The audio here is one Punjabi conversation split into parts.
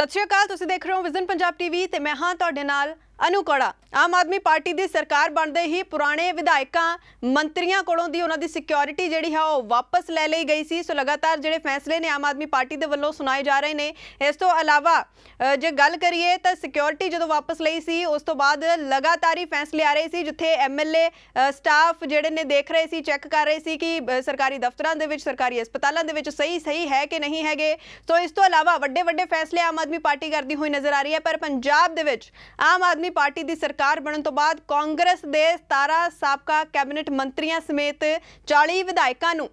ਸਤਿ ਸ਼੍ਰੀ ਅਕਾਲ ਤੁਸੀਂ ਦੇਖ ਰਹੇ ਹੋ ਵਿਜ਼ਨ ਪੰਜਾਬ ਟੀਵੀ ਤੇ ਮੈਂ ਹਾਂ ਤੁਹਾਡੇ ਨਾਲ ਅਨੁਕੜਾ ਆਮ ਆਦਮੀ ਪਾਰਟੀ ਦੀ ਸਰਕਾਰ ਬਣਦੇ ਹੀ ਪੁਰਾਣੇ ਵਿਧਾਇਕਾਂ ਮੰਤਰੀਆਂ ਕੋਲੋਂ ਦੀ ਉਹਨਾਂ ਦੀ ਸਿਕਿਉਰਿਟੀ ਜਿਹੜੀ ਹੈ ਉਹ ਵਾਪਸ ਲੈ ਲਈ ਗਈ ਸੀ ਸੋ ਲਗਾਤਾਰ ਜਿਹੜੇ ਫੈਸਲੇ ਨੇ ਆਮ ਆਦਮੀ ਪਾਰਟੀ ਦੇ ਵੱਲੋਂ ਸੁਣਾਏ ਜਾ ਰਹੇ ਨੇ ਇਸ ਤੋਂ ਇਲਾਵਾ ਜੇ ਗੱਲ ਕਰੀਏ ਤਾਂ ਸਿਕਿਉਰਿਟੀ ਜਦੋਂ ਵਾਪਸ ਲਈ ਸੀ ਉਸ ਤੋਂ ਬਾਅਦ ਲਗਾਤਾਰੀ ਫੈਸਲੇ ਆ ਰਹੇ ਸੀ ਜਿੱਥੇ ਐਮਐਲਏ ਸਟਾਫ ਜਿਹੜੇ ਨੇ ਦੇਖ ਰਹੇ ਸੀ ਚੈੱਕ ਕਰ ਰਹੇ ਸੀ ਕਿ ਸਰਕਾਰੀ ਦਫ਼ਤਰਾਂ ਦੇ ਵਿੱਚ ਸਰਕਾਰੀ ਹਸਪਤਾਲਾਂ ਦੇ ਵਿੱਚ ਸਹੀ ਸਹੀ ਹੈ ਕਿ ਨਹੀਂ ਹੈਗੇ ਸੋ ਇਸ ਤੋਂ ਇਲਾਵਾ ਵੱਡੇ ਵੱਡੇ ਫੈਸਲੇ ਆਮ ਆਦਮੀ ਪਾਰਟੀ ਕਰਦੀ ਹੋਈ ਨਜ਼ਰ ਆ ਰਹੀ ਹੈ ਪਰ ਪੰਜਾਬ ਦੇ ਵਿੱਚ ਆਮ ਆਦਮੀ ਆਦਮੀ ਪਾਰਟੀ ਦੀ ਸਰਕਾਰ ਬਣਨ ਤੋਂ ਬਾਅਦ ਕਾਂਗਰਸ ਦੇ 17 ਸਾਬਕਾ ਕੈਬਨਿਟ ਮੰਤਰੀਆਂ ਸਮੇਤ 40 ਵਿਧਾਇਕਾਂ ਨੂੰ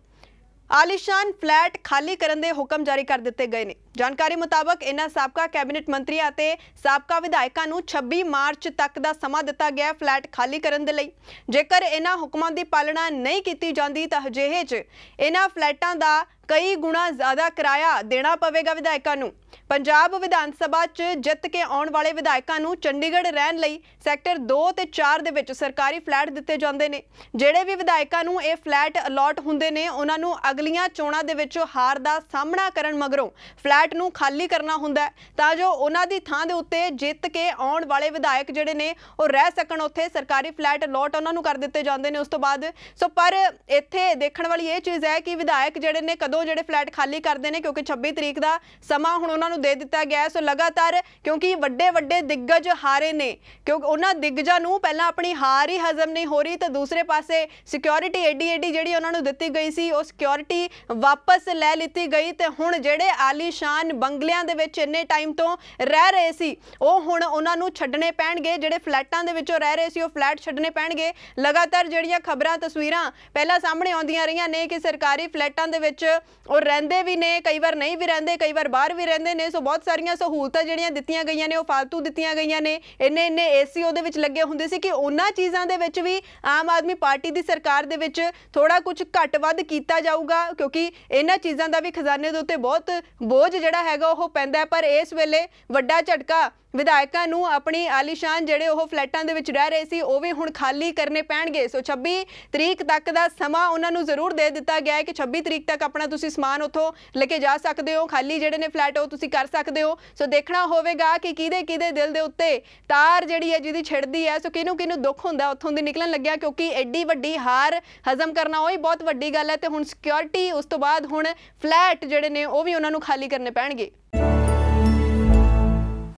ਆਲੀਸ਼ਾਨ ਫਲੈਟ ਖਾਲੀ ਕਰਨ ਦੇ ਹੁਕਮ ਜਾਰੀ ਕਰ ਦਿੱਤੇ ਗਏ ਨੇ ਜਾਣਕਾਰੀ ਮੁਤਾਬਕ ਇਹਨਾਂ ਸਾਬਕਾ ਕੈਬਨਿਟ ਮੰਤਰੀਆਂ ਅਤੇ ਸਾਬਕਾ ਵਿਧਾਇਕਾਂ ਨੂੰ 26 ਮਾਰਚ ਤੱਕ ਦਾ ਸਮਾਂ ਦਿੱਤਾ ਗਿਆ ਫਲੈਟ ਖਾਲੀ ਕਰਨ ਦੇ ਲਈ ਜੇਕਰ ਇਹਨਾਂ ਹੁਕਮਾਂ ਦੀ ਪਾਲਣਾ ਨਹੀਂ ਕੀਤੀ ਜਾਂਦੀ ਤਾਂ ਅਜਿਹੇ 'ਚ ਇਹਨਾਂ ਫਲੈਟਾਂ ਦਾ ਕਈ ਗੁਣਾ ਜ਼ਿਆਦਾ ਕਿਰਾਇਆ ਦੇਣਾ ਪਵੇਗਾ ਵਿਧਾਇਕਾਂ ਨੂੰ ਪੰਜਾਬ ਵਿਧਾਨ ਸਭਾ 'ਚ ਜਿੱਤ ਕੇ ਆਉਣ ਵਾਲੇ ਵਿਧਾਇਕਾਂ ਨੂੰ ਚੰਡੀਗੜ੍ਹ ਰਹਿਣ ਲਈ ਸੈਕਟਰ 2 ਤੇ 4 ਦੇ ਵਿੱਚ ਸਰਕਾਰੀ ਫਲੈਟ ਦਿੱਤੇ ਜਾਂਦੇ ਨੇ ਜਿਹੜੇ ਵੀ ਵਿਧਾਇਕਾਂ ਨੂੰ ਇਹ ਫਲੈਟ ਅਲਾਟ ਹੁੰਦੇ ਨੇ ਉਹਨਾਂ ਨੂੰ ਅਗਲੀਆਂ ਚੋਣਾਂ ਦੇ ਵਿੱਚ ਹਾਰ ਦਾ ਸਾਹਮਣਾ ਕਰਨ ਮਗਰੋਂ ਫਲੈਟ ਨੂੰ ਖਾਲੀ ਕਰਨਾ ਹੁੰਦਾ ਤਾਂ ਜੋ ਉਹਨਾਂ ਦੀ ਥਾਂ ਦੇ ਉੱਤੇ ਜਿੱਤ ਕੇ ਆਉਣ ਵਾਲੇ ਵਿਧਾਇਕ ਜਿਹੜੇ ਨੇ ਉਹ ਰਹਿ ਸਕਣ ਉੱਥੇ ਸਰਕਾਰੀ ਫਲੈਟ ਅਲਾਟ ਉਹਨਾਂ ਨੂੰ ਕਰ ਦਿੱਤੇ ਜਾਂਦੇ ਨੇ ਉਸ ਤੋਂ ਬਾਅਦ ਸੋ ਪਰ ਇੱਥੇ ਦੇਖਣ ਵਾਲੀ ਇਹ ਚੀਜ਼ ਹੈ ਕਿ ਵਿਧਾਇਕ ਜਿਹੜੇ ਨੇ ਕਦੋਂ ਜਿਹੜੇ ਫਲੈਟ ਖਾਲੀ ਕਰਦੇ ਨੇ ਕਿਉਂਕਿ 26 ਤਰੀਕ ਦਾ ਸਮਾਂ ਹੁਣ ਉਹਨਾਂ ਨੂੰ ਨੂੰ ਦੇ ਦਿੱਤਾ ਗਿਆ ਸੋ ਲਗਾਤਾਰ ਕਿਉਂਕਿ ਵੱਡੇ ਵੱਡੇ ਦਿੱਗਜ ਹਾਰੇ ਨੇ ਕਿਉਂਕਿ ਉਹਨਾਂ ਦਿੱਗਜਾਂ ਨੂੰ ਪਹਿਲਾਂ ਆਪਣੀ ਹਾਰ ਹੀ ਹਜ਼ਮ ਨਹੀਂ ਹੋ ਰਹੀ ਤਾਂ ਦੂਸਰੇ ਪਾਸੇ ਸਿਕਿਉਰਿਟੀ ਐਡੀ ਐਡੀ ਜਿਹੜੀ ਉਹਨਾਂ ਨੂੰ ਦਿੱਤੀ ਗਈ ਸੀ ਉਹ ਸਿਕਿਉਰਿਟੀ ਵਾਪਸ ਲੈ ਲਿੱਤੀ ਗਈ ਤੇ ਹੁਣ ਜਿਹੜੇ ਆਲੀਸ਼ਾਨ ਬੰਗਲਿਆਂ ਦੇ ਵਿੱਚ ਇੰਨੇ ਟਾਈਮ ਤੋਂ ਰਹਿ ਰਹੇ ਸੀ ਉਹ ਹੁਣ ਉਹਨਾਂ ਨੂੰ ਛੱਡਣੇ ਪੈਣਗੇ ਜਿਹੜੇ ਫਲੈਟਾਂ ਦੇ ਵਿੱਚੋਂ ਰਹਿ ਰਹੇ ਸੀ ਉਹ ਫਲੈਟ ਛੱਡਣੇ ਪੈਣਗੇ ਲਗਾਤਾਰ ਜਿਹੜੀਆਂ ਖਬਰਾਂ ਤਸਵੀਰਾਂ ਪਹਿਲਾਂ ਸਾਹਮਣੇ ਆਉਂਦੀਆਂ ਰਹੀਆਂ ਨੇ ਕਿ ਸਰਕਾਰੀ ਫਲੈਟਾਂ ਦੇ ਵਿੱਚ ਉਹ ਰਹਿੰਦੇ ਵੀ ਨੇ ਕਈ ਵਾਰ ਨਹੀਂ ਵੀ ਰਹਿੰਦੇ ਕਈ ਵਾਰ ਬਾਹਰ ਵੀ ਰਹਿੰਦੇ ਨੇ ਨੇ ਸੋ ਬਹੁਤ ਸਾਰੀਆਂ ਸਹੂਲਤਾਂ ਜਿਹੜੀਆਂ ਦਿੱਤੀਆਂ ਗਈਆਂ ਨੇ ਉਹ ਫालतू ਦਿੱਤੀਆਂ ਗਈਆਂ ਨੇ ਇੰਨੇ ਇੰਨੇ ਏਸੀ ਉਹਦੇ ਵਿੱਚ ਲੱਗੇ ਹੁੰਦੇ ਸੀ ਕਿ ਉਹਨਾਂ ਚੀਜ਼ਾਂ ਦੇ ਵਿੱਚ ਵੀ ਆਮ ਆਦਮੀ ਪਾਰਟੀ ਦੀ ਸਰਕਾਰ ਦੇ ਵਿੱਚ ਥੋੜਾ ਕੁਝ ਘੱਟ ਵੱਧ ਕੀਤਾ ਜਾਊਗਾ ਕਿਉਂਕਿ ਇਹਨਾਂ ਚੀਜ਼ਾਂ ਦਾ ਵੀ ਖਜ਼ਾਨੇ ਦੇ ਉੱਤੇ ਬਹੁਤ ਬੋਝ ਜਿਹੜਾ ਹੈਗਾ ਉਹ ਪੈਂਦਾ ਪਰ ਇਸ ਵੇਲੇ ਵੱਡਾ ਝਟਕਾ ਵਿਧਾਇਕਾਂ ਨੂੰ ਆਪਣੀ ਆਲੀਸ਼ਾਨ ਜਿਹੜੇ ਉਹ ਫਲੈਟਾਂ ਦੇ ਵਿੱਚ ਰਹਿ ਰਹੇ ਸੀ ਉਹ ਵੀ ਹੁਣ ਖਾਲੀ ਕਰਨੇ ਪੈਣਗੇ ਸੋ 26 ਤਰੀਕ ਤੱਕ ਦਾ ਸਮਾਂ ਉਹਨਾਂ ਨੂੰ ਜ਼ਰੂਰ ਦੇ ਦਿੱਤਾ ਗਿਆ ਹੈ ਕਿ 26 ਤਰੀਕ ਤੱਕ ਆਪਣਾ ਤੁਸੀਂ ਸਮਾਨ ਉਥੋਂ ਲੈ ਕੇ ਜਾ ਸਕਦੇ ਹੋ ਖਾਲੀ ਜਿਹੜੇ ਨੇ ਫਲੈਟ ਉਹ ਤੁਸੀਂ ਕਰ ਸਕਦੇ ਹੋ ਸੋ ਦੇਖਣਾ ਹੋਵੇਗਾ ਕਿ ਕਿਹਦੇ ਕਿਹਦੇ ਦਿਲ ਦੇ ਉੱਤੇ ਤਾਰ ਜਿਹੜੀ ਹੈ ਜਿਹਦੀ ਛਿੜਦੀ ਹੈ ਸੋ ਕਿਹਨੂੰ ਕਿਹਨੂੰ ਦੁੱਖ ਹੁੰਦਾ ਉੱਥੋਂ ਦੀ ਨਿਕਲਣ ਲੱਗਿਆ ਕਿਉਂਕਿ ਐਡੀ ਵੱਡੀ ਹਾਰ ਹਜ਼ਮ ਕਰਨਾ ਉਹ ਹੀ ਬਹੁਤ ਵੱਡੀ ਗੱਲ ਹੈ ਤੇ ਹੁਣ ਸਿਕਿਉਰਿਟੀ ਉਸ ਤੋਂ ਬਾਅਦ ਹੁਣ ਫਲੈਟ ਜਿਹੜੇ ਨੇ ਉਹ ਵੀ ਉਹਨਾਂ ਨੂੰ ਖਾਲੀ ਕਰਨੇ ਪੈਣਗੇ